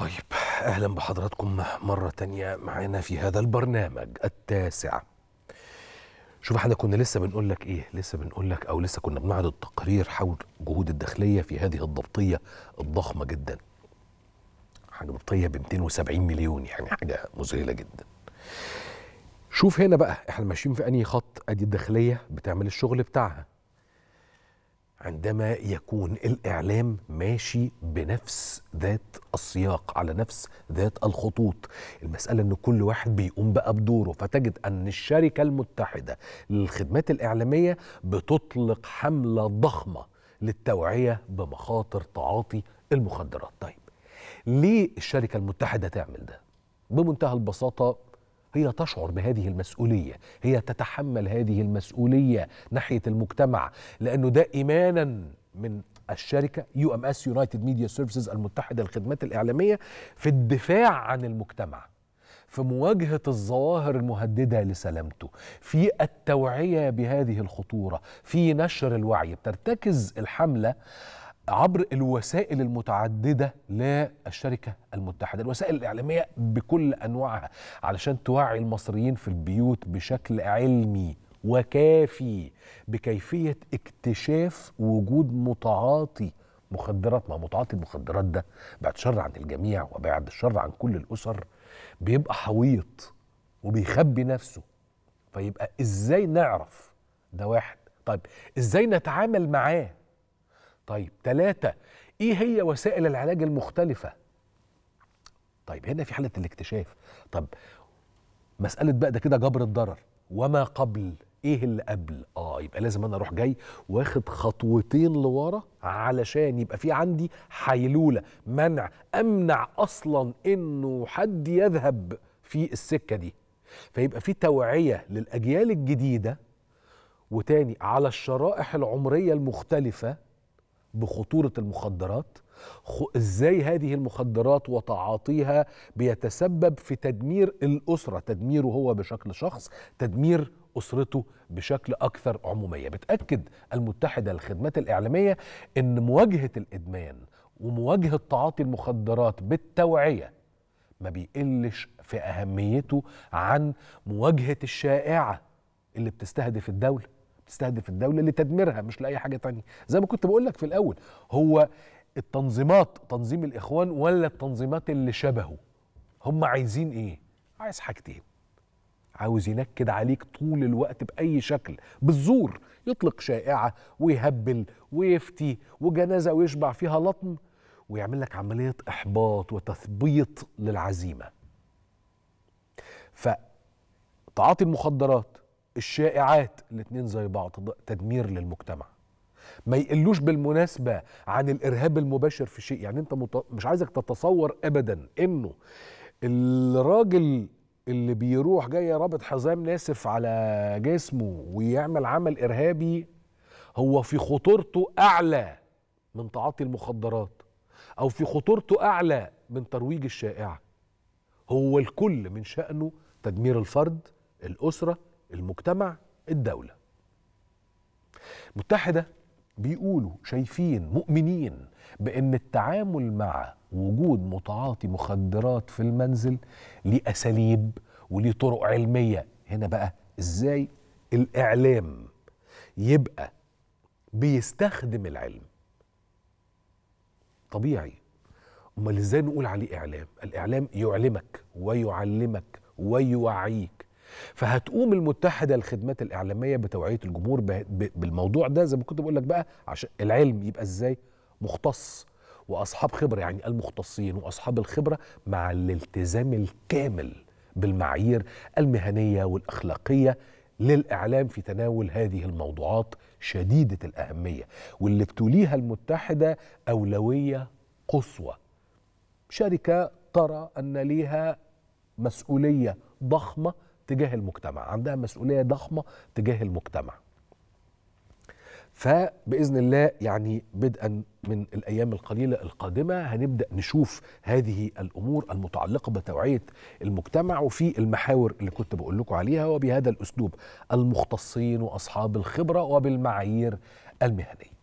طيب اهلا بحضراتكم مره تانية معانا في هذا البرنامج التاسع شوف احنا كنا لسه بنقول لك ايه لسه بنقول لك او لسه كنا بنعرض التقرير حول جهود الداخليه في هذه الضبطيه الضخمه جدا حاجه ضبطيه ب 270 مليون يعني حاجه مذهله جدا شوف هنا بقى احنا ماشيين في انهي خط ادي الداخليه بتعمل الشغل بتاعها عندما يكون الاعلام ماشي بنفس ذات السياق على نفس ذات الخطوط المساله ان كل واحد بيقوم بقى بدوره فتجد ان الشركه المتحده للخدمات الاعلاميه بتطلق حمله ضخمه للتوعيه بمخاطر تعاطي المخدرات طيب ليه الشركه المتحده تعمل ده بمنتهى البساطه هي تشعر بهذه المسؤوليه هي تتحمل هذه المسؤوليه ناحيه المجتمع لانه ده ايمانا من الشركه يو ام اس يونايتد ميديا سيرفيسز المتحده للخدمات الاعلاميه في الدفاع عن المجتمع في مواجهة الظواهر المهددة لسلامته في التوعية بهذه الخطورة في نشر الوعي بترتكز الحملة عبر الوسائل المتعدده للشركه المتحده، الوسائل الاعلاميه بكل انواعها علشان توعي المصريين في البيوت بشكل علمي وكافي بكيفيه اكتشاف وجود متعاطي مخدرات ما متعاطي المخدرات ده بعد شر عن الجميع وبعد الشر عن كل الاسر بيبقى حويط وبيخبي نفسه فيبقى ازاي نعرف ده واحد طيب ازاي نتعامل معاه طيب ثلاثة إيه هي وسائل العلاج المختلفة؟ طيب هنا في حالة الاكتشاف طب مسألة بقى ده كده جبر الضرر وما قبل ايه اللي قبل اه يبقى لازم انا اروح جاي واخد خطوتين لورا علشان يبقى في عندي حيلوله منع امنع اصلا انه حد يذهب في السكه دي فيبقى في توعيه للاجيال الجديده وتاني على الشرائح العمريه المختلفه بخطورة المخدرات ازاي هذه المخدرات وتعاطيها بيتسبب في تدمير الأسرة تدميره هو بشكل شخص تدمير أسرته بشكل أكثر عمومية بتأكد المتحدة للخدمات الإعلامية أن مواجهة الإدمان ومواجهة تعاطي المخدرات بالتوعية ما بيقلش في أهميته عن مواجهة الشائعة اللي بتستهدف الدولة تستهدف الدوله لتدميرها مش لاي حاجه تانية زي ما كنت بقول لك في الاول هو التنظيمات تنظيم الاخوان ولا التنظيمات اللي شبهه هم عايزين ايه عايز حاجتين عاوز ينكد عليك طول الوقت باي شكل بالزور يطلق شائعه ويهبل ويفتي وجنازه ويشبع فيها لطم ويعمل لك عمليه احباط وتثبيط للعزيمه فتعاطي المخدرات الشائعات الاتنين زي بعض تدمير للمجتمع ما يقلوش بالمناسبة عن الإرهاب المباشر في شيء يعني أنت مت... مش عايزك تتصور أبدا أنه الراجل اللي بيروح جاي رابط حزام ناسف على جسمه ويعمل عمل إرهابي هو في خطورته أعلى من تعاطي المخدرات أو في خطورته أعلى من ترويج الشائعة هو الكل من شأنه تدمير الفرد الأسرة المجتمع الدولة متحدة بيقولوا شايفين مؤمنين بأن التعامل مع وجود متعاطي مخدرات في المنزل لأساليب ولطرق وليه طرق علمية هنا بقى إزاي الإعلام يبقى بيستخدم العلم طبيعي امال ازاي نقول عليه اعلام الاعلام يعلمك ويعلمك ويوعيك فهتقوم المتحده الخدمات الاعلاميه بتوعيه الجمهور بالموضوع ده زي ما كنت بقول لك بقى عشان العلم يبقى ازاي مختص واصحاب خبره يعني المختصين واصحاب الخبره مع الالتزام الكامل بالمعايير المهنيه والاخلاقيه للاعلام في تناول هذه الموضوعات شديده الاهميه واللي بتوليها المتحده اولويه قصوى شركه ترى ان ليها مسؤوليه ضخمه تجاه المجتمع عندها مسؤولية ضخمة تجاه المجتمع فباذن الله يعني بدءا من الايام القليله القادمه هنبدا نشوف هذه الامور المتعلقه بتوعيه المجتمع وفي المحاور اللي كنت بقول لكم عليها وبهذا الاسلوب المختصين واصحاب الخبره وبالمعايير المهنيه